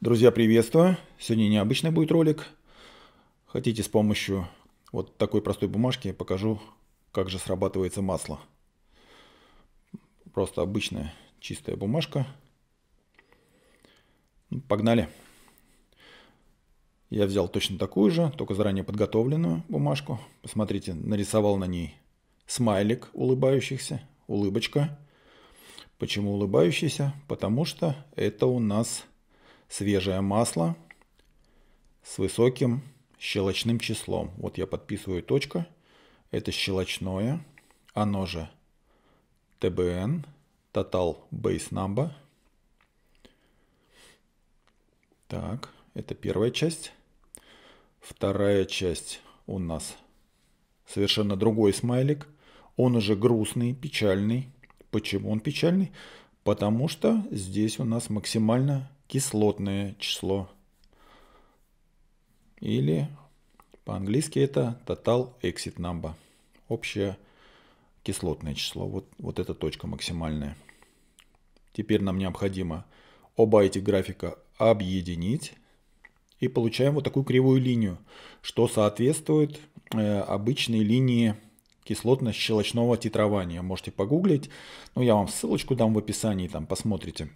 Друзья, приветствую! Сегодня необычный будет ролик. Хотите с помощью вот такой простой бумажки покажу, как же срабатывается масло. Просто обычная чистая бумажка. Ну, погнали! Я взял точно такую же, только заранее подготовленную бумажку. Посмотрите, нарисовал на ней смайлик улыбающихся, улыбочка. Почему улыбающийся? Потому что это у нас свежее масло с высоким щелочным числом. Вот я подписываю точка. Это щелочное, оно же ТБН, Total Base Number. Так, это первая часть. Вторая часть у нас совершенно другой смайлик. Он уже грустный, печальный. Почему он печальный? Потому что здесь у нас максимально кислотное число. Или по-английски это total exit number. Общее кислотное число. Вот, вот эта точка максимальная. Теперь нам необходимо оба этих графика объединить. И получаем вот такую кривую линию, что соответствует э, обычной линии кислотно-щелочного титрования. Можете погуглить, но ну, я вам ссылочку дам в описании, там посмотрите.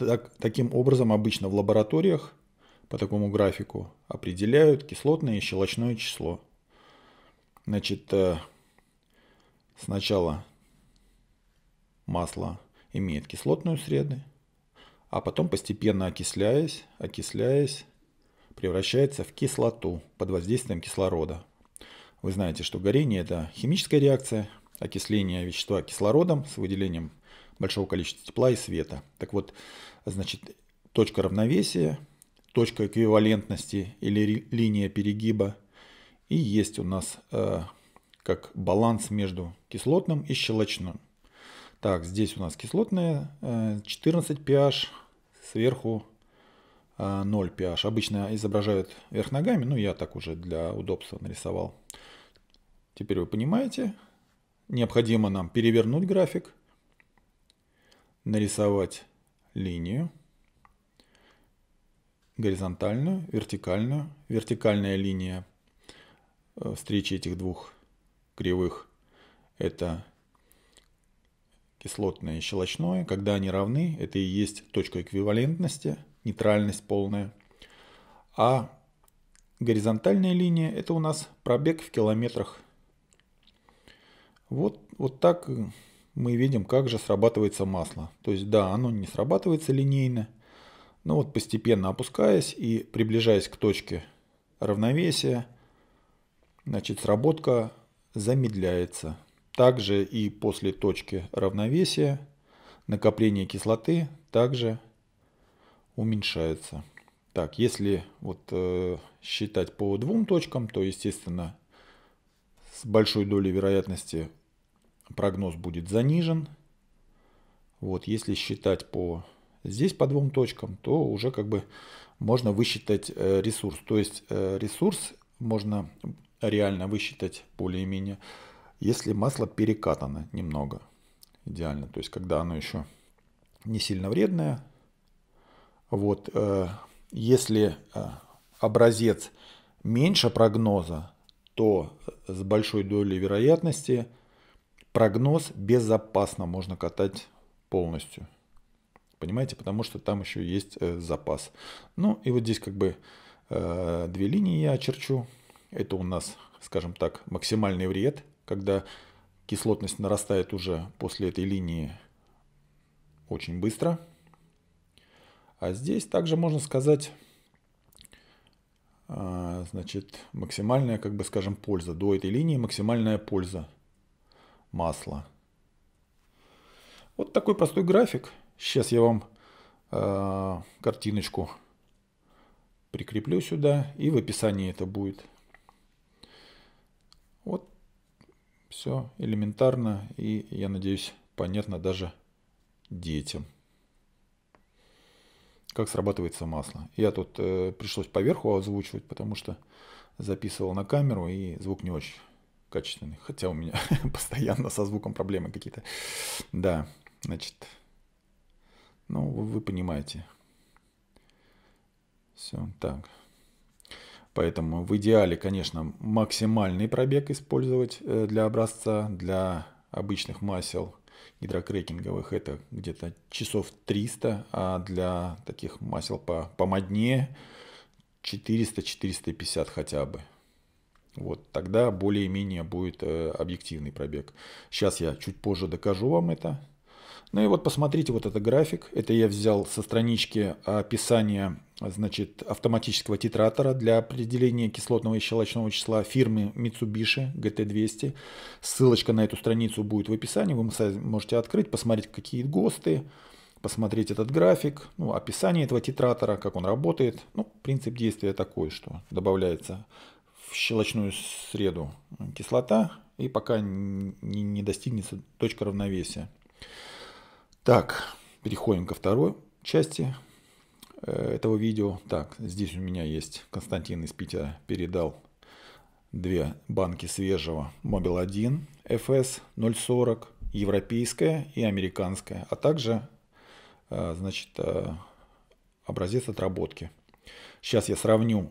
Так, таким образом обычно в лабораториях по такому графику определяют кислотное и щелочное число. Значит, э, сначала масло имеет кислотную среду, а потом постепенно окисляясь, окисляясь, превращается в кислоту под воздействием кислорода. Вы знаете, что горение – это химическая реакция окисления вещества кислородом с выделением большого количества тепла и света. Так вот, значит, точка равновесия, точка эквивалентности или линия перегиба и есть у нас э, как баланс между кислотным и щелочным. Так, здесь у нас кислотное 14 э, pH, сверху 0 э, pH. Обычно изображают вверх ногами, но я так уже для удобства нарисовал. Теперь вы понимаете, необходимо нам перевернуть график нарисовать линию горизонтальную, вертикальную. Вертикальная линия э, встречи этих двух кривых – это кислотное и щелочное. Когда они равны, это и есть точка эквивалентности, нейтральность полная. А горизонтальная линия – это у нас пробег в километрах. Вот, вот так мы видим, как же срабатывается масло. То есть да, оно не срабатывается линейно, но вот постепенно опускаясь и приближаясь к точке равновесия, значит, сработка замедляется. Также и после точки равновесия накопление кислоты также уменьшается. Так, если вот э, считать по двум точкам, то, естественно, с большой долей вероятности прогноз будет занижен. Вот, если считать по здесь по двум точкам, то уже как бы можно высчитать э, ресурс. То есть э, ресурс можно реально высчитать более-менее, если масло перекатано немного идеально. То есть когда оно еще не сильно вредное. Вот, э, если образец меньше прогноза, то с большой долей вероятности – прогноз безопасно можно катать полностью. Понимаете, потому что там еще есть э, запас. Ну и вот здесь как бы э, две линии я очерчу. Это у нас, скажем так, максимальный вред, когда кислотность нарастает уже после этой линии очень быстро. А здесь также можно сказать, э, значит, максимальная, как бы скажем, польза. До этой линии максимальная польза – масла. Вот такой простой график. Сейчас я вам э, картиночку прикреплю сюда, и в описании это будет. Вот все элементарно, и я надеюсь, понятно даже детям, как срабатывается масло. Я тут э, пришлось поверху озвучивать, потому что записывал на камеру, и звук не очень качественный. Хотя у меня постоянно со звуком проблемы какие-то. Да, значит, ну, вы, вы понимаете. Все, так. Поэтому в идеале, конечно, максимальный пробег использовать э, для образца, для обычных масел гидрокрекинговых это где-то часов 300, а для таких масел по, помоднее 400-450 хотя бы. Вот, тогда более-менее будет э, объективный пробег. Сейчас я чуть позже докажу вам это. Ну и вот посмотрите вот этот график. Это я взял со странички описания значит, автоматического титратора для определения кислотного и щелочного числа фирмы Mitsubishi GT200. Ссылочка на эту страницу будет в описании. Вы можете открыть, посмотреть, какие ГОСТы, посмотреть этот график, ну, описание этого титратора, как он работает. Ну, принцип действия такой, что добавляется в щелочную среду кислота, и пока не достигнется точка равновесия. Так, переходим ко второй части э, этого видео. Так, здесь у меня есть Константин из Питера передал две банки свежего Мобил 1 FS 040, европейская и американская, а также э, значит, э, образец отработки. Сейчас я сравню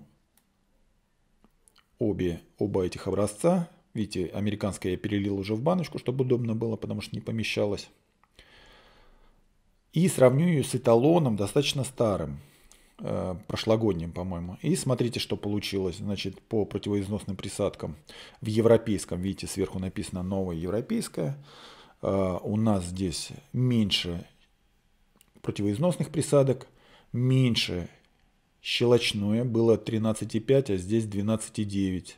обе, оба этих образца. Видите, американское я перелил уже в баночку, чтобы удобно было, потому что не помещалось. И сравню ее с эталоном, достаточно старым, э, прошлогодним, по-моему. И смотрите, что получилось, значит, по противоизносным присадкам. В европейском, видите, сверху написано новое европейское. Э, у нас здесь меньше противоизносных присадок, меньше Щелочное было 13,5, а здесь 12,9.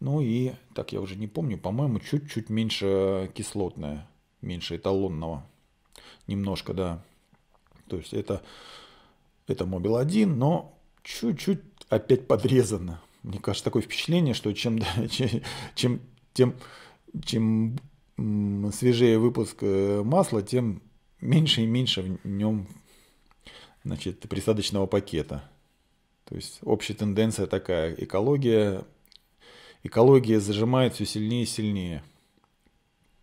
Ну и, так я уже не помню, по-моему, чуть-чуть меньше кислотное, меньше эталонного. Немножко, да. То есть это, это Мобил 1, но чуть-чуть опять подрезано. Мне кажется, такое впечатление, что чем, да, чем, чем, тем, чем свежее выпуск э, масла, тем меньше и меньше в нем значит, присадочного пакета. То есть общая тенденция такая. Экология, экология зажимает все сильнее и сильнее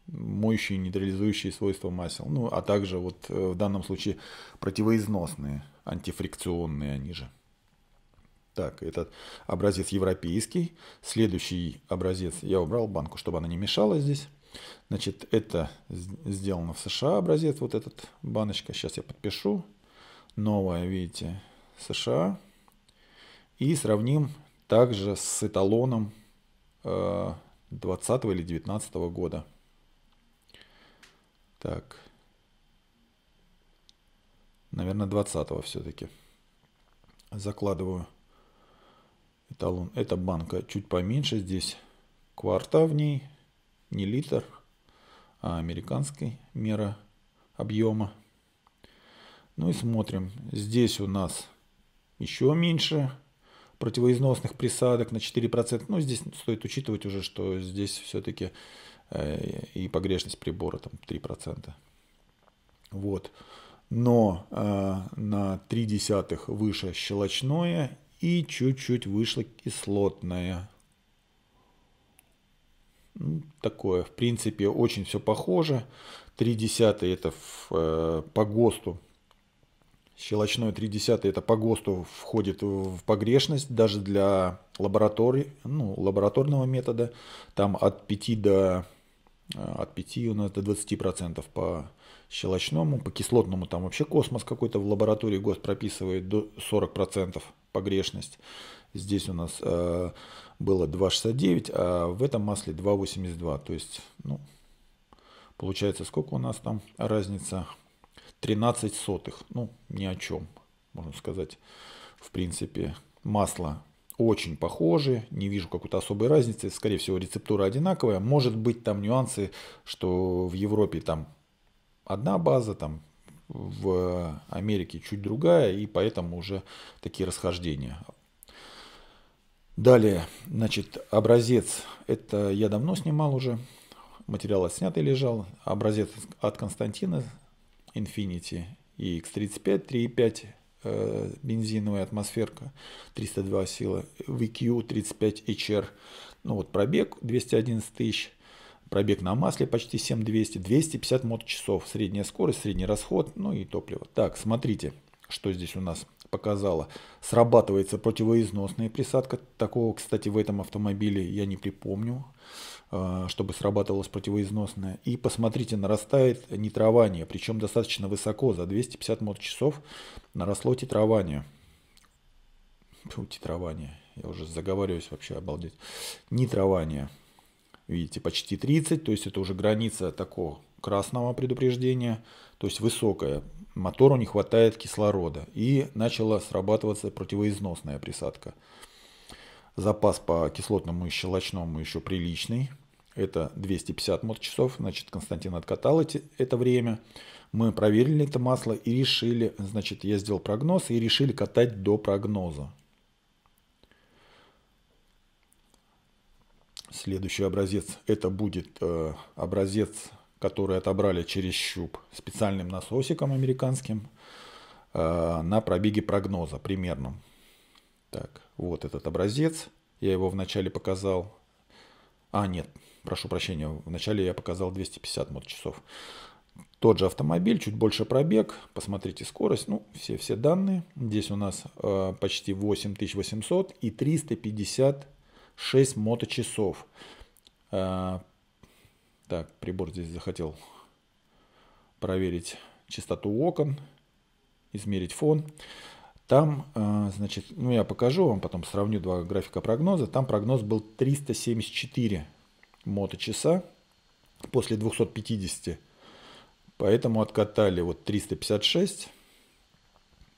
моющие нейтрализующие свойства масел. Ну, а также вот э, в данном случае противоизносные, антифрикционные они же. Так, этот образец европейский. Следующий образец я убрал банку, чтобы она не мешала здесь. Значит, это сделано в США образец, вот этот баночка. Сейчас я подпишу. Новая, видите, США. И сравним также с эталоном 20 э, или 19 года. Так. Наверное, 20 все-таки. Закладываю эталон. Эта банка чуть поменьше здесь. Кварта в ней, не литр, а американской мера объема. Ну и смотрим. Здесь у нас еще меньше противоизносных присадок на 4%. Ну, здесь стоит учитывать уже, что здесь все-таки э, и погрешность прибора там 3%. Вот. Но э, на 3 десятых выше щелочное и чуть-чуть выше кислотное. Ну, такое, в принципе, очень все похоже. 3 десятые это в, э, по ГОСТу Щелочной 0,3 это по ГОСТу входит в погрешность даже для лабораторий, ну, лабораторного метода. Там от 5 до э, от 5 у нас до 20% по щелочному, по кислотному там вообще космос какой-то в лаборатории ГОСТ прописывает до 40% погрешность. Здесь у нас э, было 2,69, а в этом масле 2,82. То есть, ну, получается, сколько у нас там разница? 13 сотых. Ну, ни о чем, можно сказать. В принципе, масло очень похожи, не вижу какой-то особой разницы. Скорее всего, рецептура одинаковая. Может быть, там нюансы, что в Европе там одна база, там в Америке чуть другая, и поэтому уже такие расхождения. Далее, значит, образец. Это я давно снимал уже. Материал отснятый лежал. Образец от Константина Infinity и X35, 3.5 э, бензиновая атмосферка, 302 сила, VQ 35HR, ну вот пробег 211 тысяч, пробег на масле почти 7200, 250 моточасов, средняя скорость, средний расход, ну и топливо. Так, смотрите, что здесь у нас – показала. Срабатывается противоизносная присадка. Такого, кстати, в этом автомобиле я не припомню, а, чтобы срабатывалась противоизносная. И посмотрите, нарастает нитрование, причем достаточно высоко, за 250 моточасов наросло титрование. Фу, титрование. Я уже заговариваюсь вообще, обалдеть. Нитрование. Видите, почти 30, то есть это уже граница такого красного предупреждения, то есть высокая мотору не хватает кислорода и начала срабатываться противоизносная присадка. Запас по кислотному и щелочному еще приличный. Это 250 моточасов. Значит, Константин откатал эти, это время. Мы проверили это масло и решили, значит, я сделал прогноз и решили катать до прогноза. Следующий образец, это будет э, образец который отобрали через щуп специальным насосиком американским э, на пробеге прогноза примерном. Так, вот этот образец. Я его вначале показал. А, нет, прошу прощения, вначале я показал 250 моточасов. Тот же автомобиль, чуть больше пробег, посмотрите скорость, ну, все-все данные. Здесь у нас э, почти 8800 и 356 моточасов. Э, так, прибор здесь захотел проверить частоту окон, измерить фон. Там, э, значит, ну я покажу вам, потом сравню два графика прогноза. Там прогноз был 374 моточаса после 250. Поэтому откатали вот 356.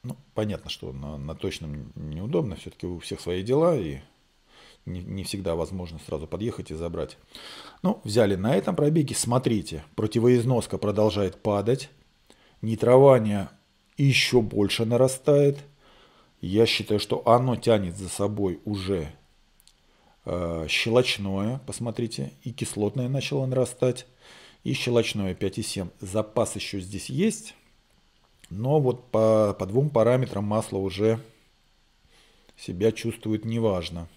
Ну, понятно, что на, на точном неудобно, все-таки у всех свои дела и не, не всегда возможно сразу подъехать и забрать. Ну, взяли на этом пробеге, смотрите, противоизноска продолжает падать, нитрование еще больше нарастает. Я считаю, что оно тянет за собой уже э, щелочное, посмотрите, и кислотное начало нарастать, и щелочное 5,7. Запас еще здесь есть, но вот по, по двум параметрам масло уже себя чувствует неважно.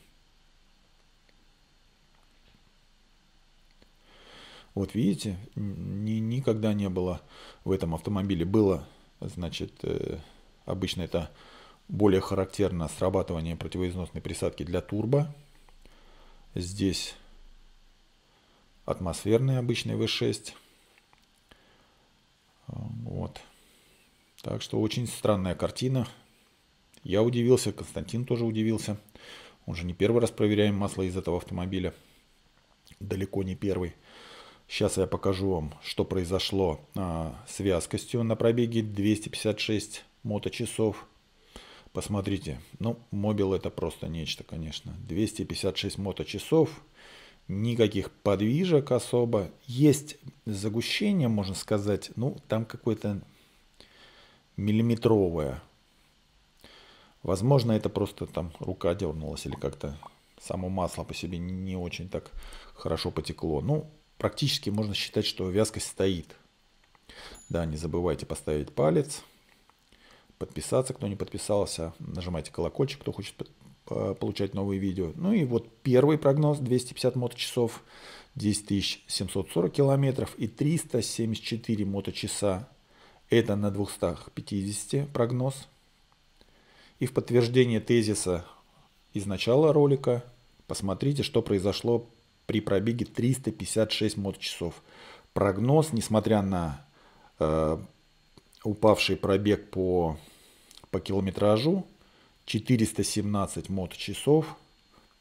Вот видите, ни, никогда не было в этом автомобиле. Было, значит, э, обычно это более характерно срабатывание противоизносной присадки для турбо. Здесь атмосферный обычный V6. Вот. Так что очень странная картина. Я удивился, Константин тоже удивился. Он же не первый раз проверяем масло из этого автомобиля. Далеко не первый. Сейчас я покажу вам, что произошло а, с вязкостью на пробеге 256 моточасов. Посмотрите, ну, мобил это просто нечто, конечно. 256 моточасов, никаких подвижек особо. Есть загущение, можно сказать, ну, там какое-то миллиметровое. Возможно, это просто там рука дернулась или как-то само масло по себе не очень так хорошо потекло. Ну, практически можно считать, что вязкость стоит. Да, не забывайте поставить палец, подписаться, кто не подписался, нажимайте колокольчик, кто хочет э, получать новые видео. Ну и вот первый прогноз 250 моточасов, 10 740 километров и 374 моточаса. Это на 250 прогноз. И в подтверждение тезиса из начала ролика посмотрите, что произошло при пробеге 356 моточасов. Прогноз, несмотря на э, упавший пробег по, по километражу, 417 моточасов,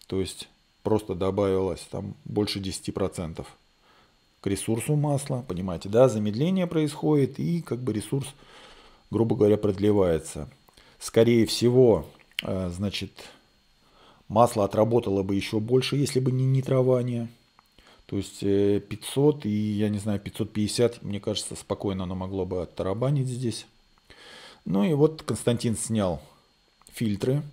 то есть просто добавилось там больше 10% к ресурсу масла, понимаете, да, замедление происходит и как бы ресурс, грубо говоря, продлевается. Скорее всего, э, значит, Масло отработало бы еще больше, если бы не нитрование. То есть 500 э, и, я не знаю, 550, мне кажется, спокойно оно могло бы оттарабанить здесь. Ну и вот Константин снял фильтры.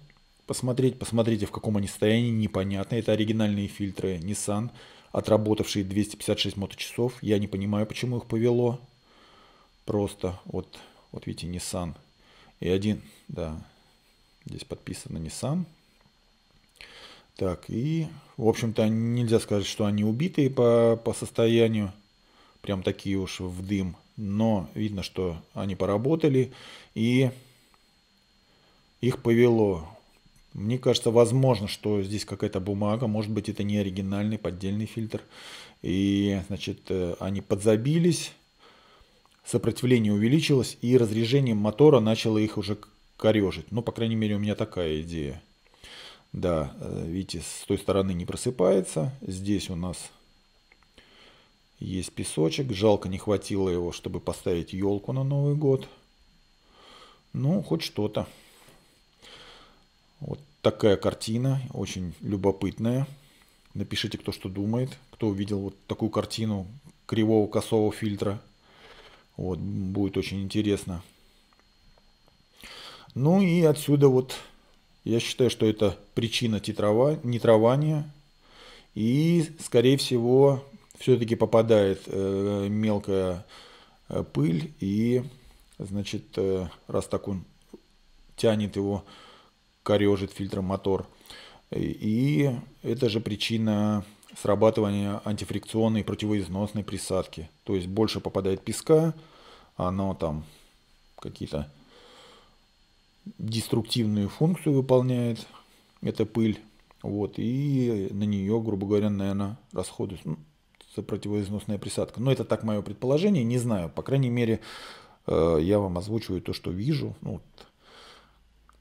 Посмотреть, посмотрите, в каком они состоянии, непонятно. Это оригинальные фильтры Nissan, отработавшие 256 моточасов. Я не понимаю, почему их повело. Просто вот, вот видите, Nissan. И один, да, здесь подписано Nissan. Так, и, в общем-то, нельзя сказать, что они убитые по, по состоянию, прям такие уж в дым. Но видно, что они поработали, и их повело. Мне кажется, возможно, что здесь какая-то бумага, может быть, это не оригинальный поддельный фильтр. И, значит, э, они подзабились, сопротивление увеличилось, и разряжение мотора начало их уже корежить. Ну, по крайней мере, у меня такая идея. Да, э, видите, с той стороны не просыпается. Здесь у нас есть песочек. Жалко, не хватило его, чтобы поставить елку на Новый год. Ну, хоть что-то. Вот такая картина, очень любопытная. Напишите, кто что думает, кто увидел вот такую картину кривого косого фильтра. Вот, будет очень интересно. Ну и отсюда вот я считаю, что это причина нетрования. И, скорее всего, все-таки попадает э, мелкая э, пыль. И, значит, э, раз так он тянет его, корежит фильтром мотор. И это же причина срабатывания антифрикционной противоизносной присадки. То есть больше попадает песка, оно там какие-то деструктивную функцию выполняет эта пыль. Вот, и на нее, грубо говоря, наверное, расходуется ну, противоизносная присадка. Но это так мое предположение, не знаю. По крайней мере, э, я вам озвучиваю то, что вижу, ну,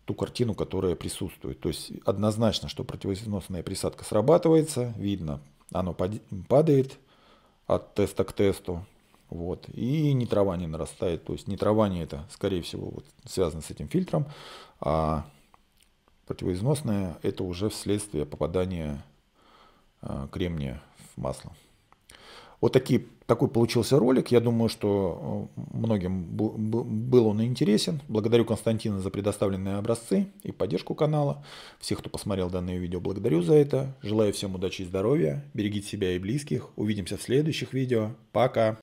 ту картину, которая присутствует. То есть однозначно, что противоизносная присадка срабатывается, видно, оно падает от теста к тесту. Вот. И нитрование нарастает. То есть нитрование это, скорее всего, вот, связано с этим фильтром, а противоизносное это уже вследствие попадания э, кремния в масло. Вот такие, такой получился ролик. Я думаю, что э, многим был он интересен. Благодарю Константина за предоставленные образцы и поддержку канала. Всех, кто посмотрел данное видео, благодарю за это. Желаю всем удачи и здоровья. Берегите себя и близких. Увидимся в следующих видео. Пока!